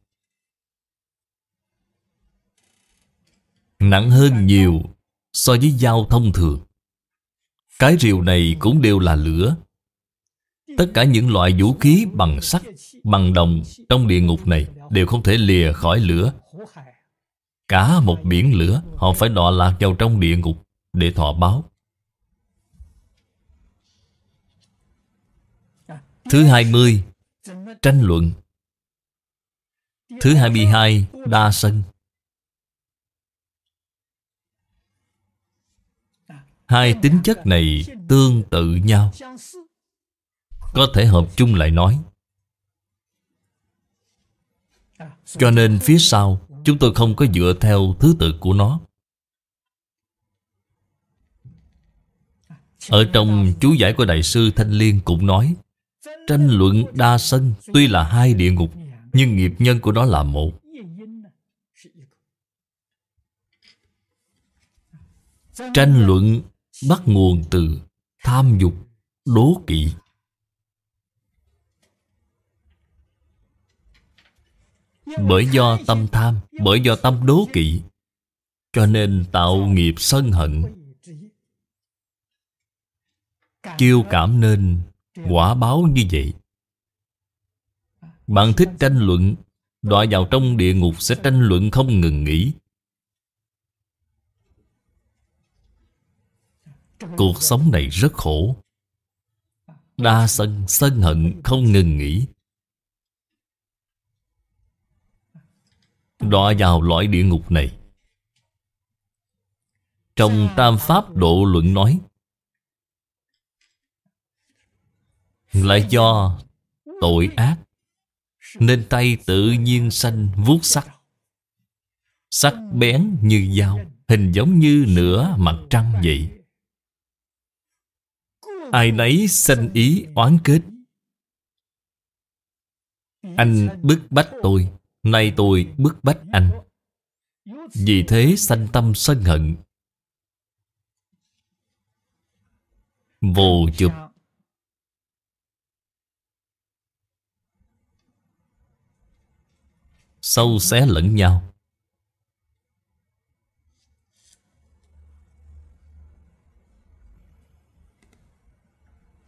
nặng hơn nhiều so với dao thông thường cái rìu này cũng đều là lửa Tất cả những loại vũ khí bằng sắt, bằng đồng trong địa ngục này đều không thể lìa khỏi lửa. Cả một biển lửa họ phải đọa lạc vào trong địa ngục để thọ báo. Thứ hai mươi Tranh luận Thứ hai mươi hai Đa sân Hai tính chất này tương tự nhau có thể hợp chung lại nói cho nên phía sau chúng tôi không có dựa theo thứ tự của nó ở trong chú giải của đại sư thanh liên cũng nói tranh luận đa sân tuy là hai địa ngục nhưng nghiệp nhân của nó là một tranh luận bắt nguồn từ tham dục đố kỵ Bởi do tâm tham Bởi do tâm đố kỵ Cho nên tạo nghiệp sân hận kiêu cảm nên quả báo như vậy Bạn thích tranh luận Đọa vào trong địa ngục sẽ tranh luận không ngừng nghỉ Cuộc sống này rất khổ Đa sân, sân hận không ngừng nghỉ đọa vào lõi địa ngục này. Trong dạ. Tam Pháp Độ Luận nói Là do tội ác Nên tay tự nhiên sanh vuốt sắc Sắc bén như dao Hình giống như nửa mặt trăng vậy Ai nấy sanh ý oán kết Anh bức bách tôi Nay tôi bức bách anh Vì thế sanh tâm sân hận Vô chụp Sâu xé lẫn nhau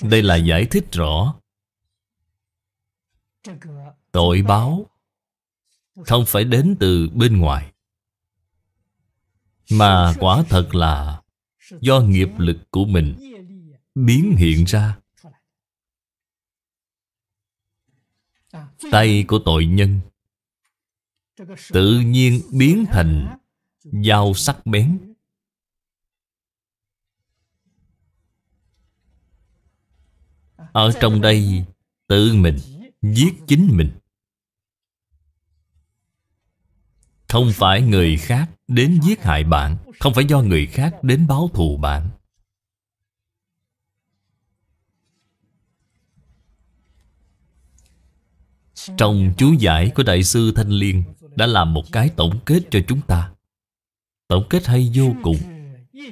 Đây là giải thích rõ Tội báo không phải đến từ bên ngoài Mà quả thật là Do nghiệp lực của mình Biến hiện ra Tay của tội nhân Tự nhiên biến thành Dao sắc bén Ở trong đây Tự mình Giết chính mình Không phải người khác đến giết hại bạn Không phải do người khác đến báo thù bạn Trong chú giải của Đại sư Thanh Liên Đã làm một cái tổng kết cho chúng ta Tổng kết hay vô cùng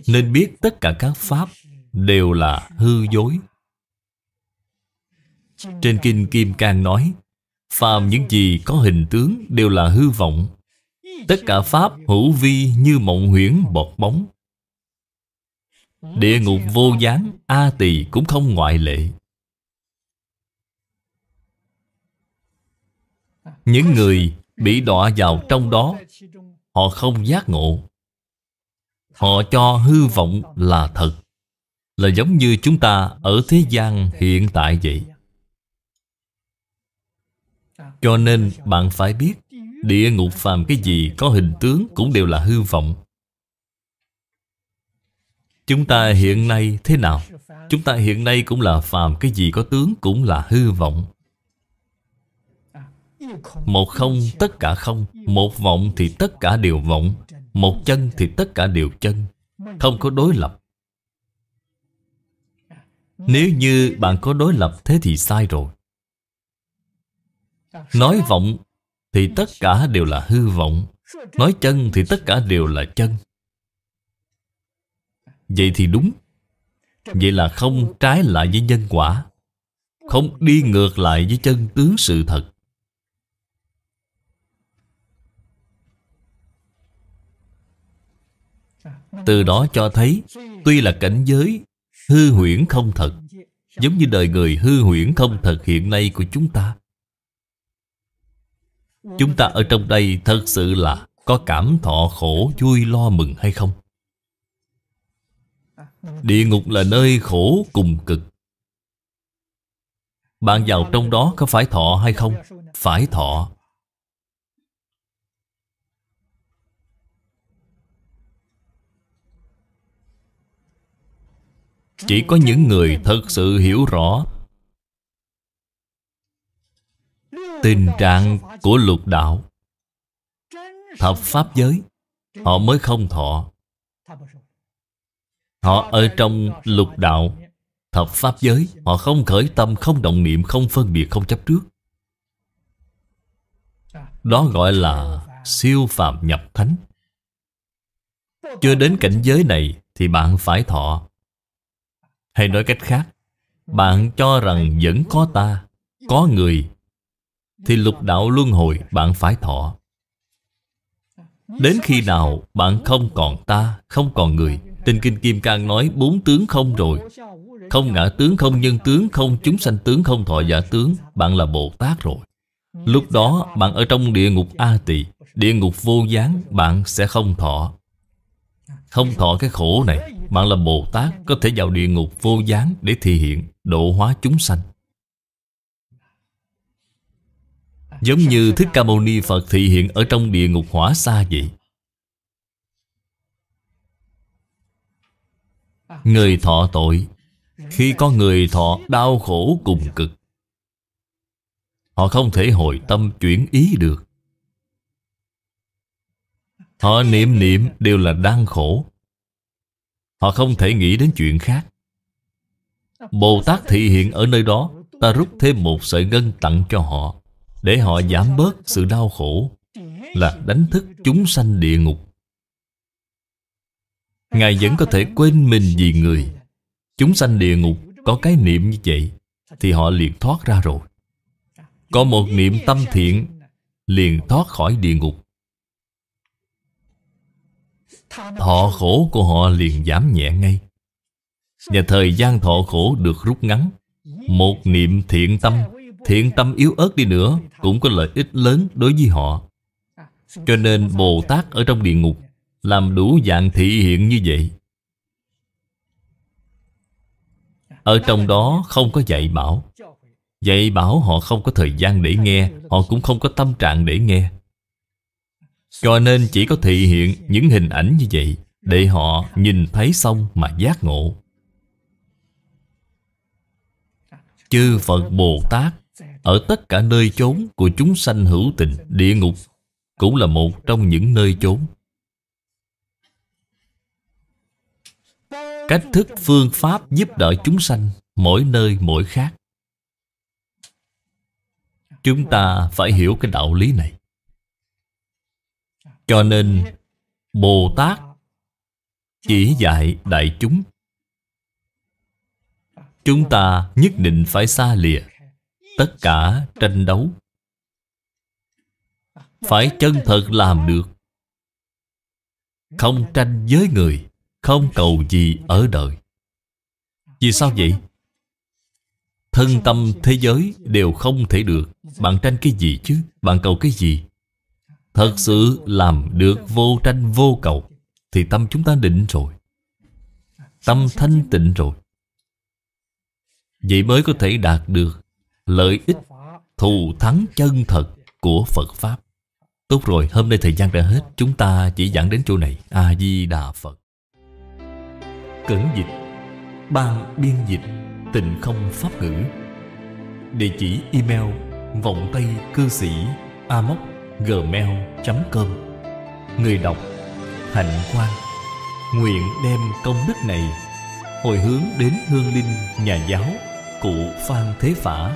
Nên biết tất cả các pháp Đều là hư dối Trên Kinh Kim Cang nói Phàm những gì có hình tướng đều là hư vọng Tất cả Pháp hữu vi như mộng huyễn bọt bóng Địa ngục vô gián A tỳ cũng không ngoại lệ Những người bị đọa vào trong đó Họ không giác ngộ Họ cho hư vọng là thật Là giống như chúng ta ở thế gian hiện tại vậy Cho nên bạn phải biết Địa ngục phàm cái gì có hình tướng cũng đều là hư vọng Chúng ta hiện nay thế nào? Chúng ta hiện nay cũng là phàm Cái gì có tướng cũng là hư vọng Một không tất cả không Một vọng thì tất cả đều vọng Một chân thì tất cả đều chân Không có đối lập Nếu như bạn có đối lập thế thì sai rồi Nói vọng thì tất cả đều là hư vọng Nói chân thì tất cả đều là chân Vậy thì đúng Vậy là không trái lại với nhân quả Không đi ngược lại với chân tướng sự thật Từ đó cho thấy Tuy là cảnh giới hư huyễn không thật Giống như đời người hư huyễn không thật hiện nay của chúng ta Chúng ta ở trong đây thật sự là Có cảm thọ khổ vui lo mừng hay không Địa ngục là nơi khổ cùng cực Bạn vào trong đó có phải thọ hay không Phải thọ Chỉ có những người thật sự hiểu rõ Tình trạng của lục đạo Thập Pháp giới Họ mới không thọ Họ ở trong lục đạo Thập Pháp giới Họ không khởi tâm, không động niệm, không phân biệt, không chấp trước Đó gọi là siêu phàm nhập thánh Chưa đến cảnh giới này Thì bạn phải thọ Hay nói cách khác Bạn cho rằng vẫn có ta Có người thì lục đạo luân hồi bạn phải thọ Đến khi nào bạn không còn ta, không còn người Trên Kinh Kim Cang nói bốn tướng không rồi Không ngã tướng, không nhân tướng, không chúng sanh tướng, không thọ giả tướng Bạn là Bồ Tát rồi Lúc đó bạn ở trong địa ngục A Tỳ Địa ngục vô gián bạn sẽ không thọ Không thọ cái khổ này Bạn là Bồ Tát có thể vào địa ngục vô gián để thể hiện độ hóa chúng sanh Giống như Thích Ca Mâu Ni Phật thị hiện ở trong địa ngục hỏa xa vậy Người thọ tội Khi có người thọ đau khổ cùng cực Họ không thể hồi tâm chuyển ý được Họ niệm niệm đều là đang khổ Họ không thể nghĩ đến chuyện khác Bồ Tát thị hiện ở nơi đó Ta rút thêm một sợi ngân tặng cho họ để họ giảm bớt sự đau khổ là đánh thức chúng sanh địa ngục Ngài vẫn có thể quên mình vì người Chúng sanh địa ngục có cái niệm như vậy Thì họ liền thoát ra rồi Có một niệm tâm thiện Liền thoát khỏi địa ngục Thọ khổ của họ liền giảm nhẹ ngay Và thời gian thọ khổ được rút ngắn Một niệm thiện tâm Thiện tâm yếu ớt đi nữa Cũng có lợi ích lớn đối với họ Cho nên Bồ Tát ở trong địa ngục Làm đủ dạng thị hiện như vậy Ở trong đó không có dạy bảo Dạy bảo họ không có thời gian để nghe Họ cũng không có tâm trạng để nghe Cho nên chỉ có thị hiện những hình ảnh như vậy Để họ nhìn thấy xong mà giác ngộ Chư Phật Bồ Tát ở tất cả nơi chốn của chúng sanh hữu tình, địa ngục cũng là một trong những nơi chốn. Cách thức phương pháp giúp đỡ chúng sanh mỗi nơi mỗi khác. Chúng ta phải hiểu cái đạo lý này. Cho nên Bồ Tát chỉ dạy đại chúng Chúng ta nhất định phải xa lìa tất cả tranh đấu phải chân thật làm được không tranh với người không cầu gì ở đời vì sao vậy thân tâm thế giới đều không thể được bạn tranh cái gì chứ bạn cầu cái gì thật sự làm được vô tranh vô cầu thì tâm chúng ta định rồi tâm thanh tịnh rồi vậy mới có thể đạt được lợi ích thù thắng chân thật của Phật Pháp. Tốt rồi, hôm nay thời gian đã hết, chúng ta chỉ dẫn đến chỗ này. A-di-đà Phật. Cẩn dịch, ban biên dịch, tịnh không pháp ngữ. Địa chỉ email vọng tây cư sĩ amoc gmail.com Người đọc Hạnh Quang Nguyện đem công đức này hồi hướng đến hương linh nhà giáo cụ Phan Thế Phả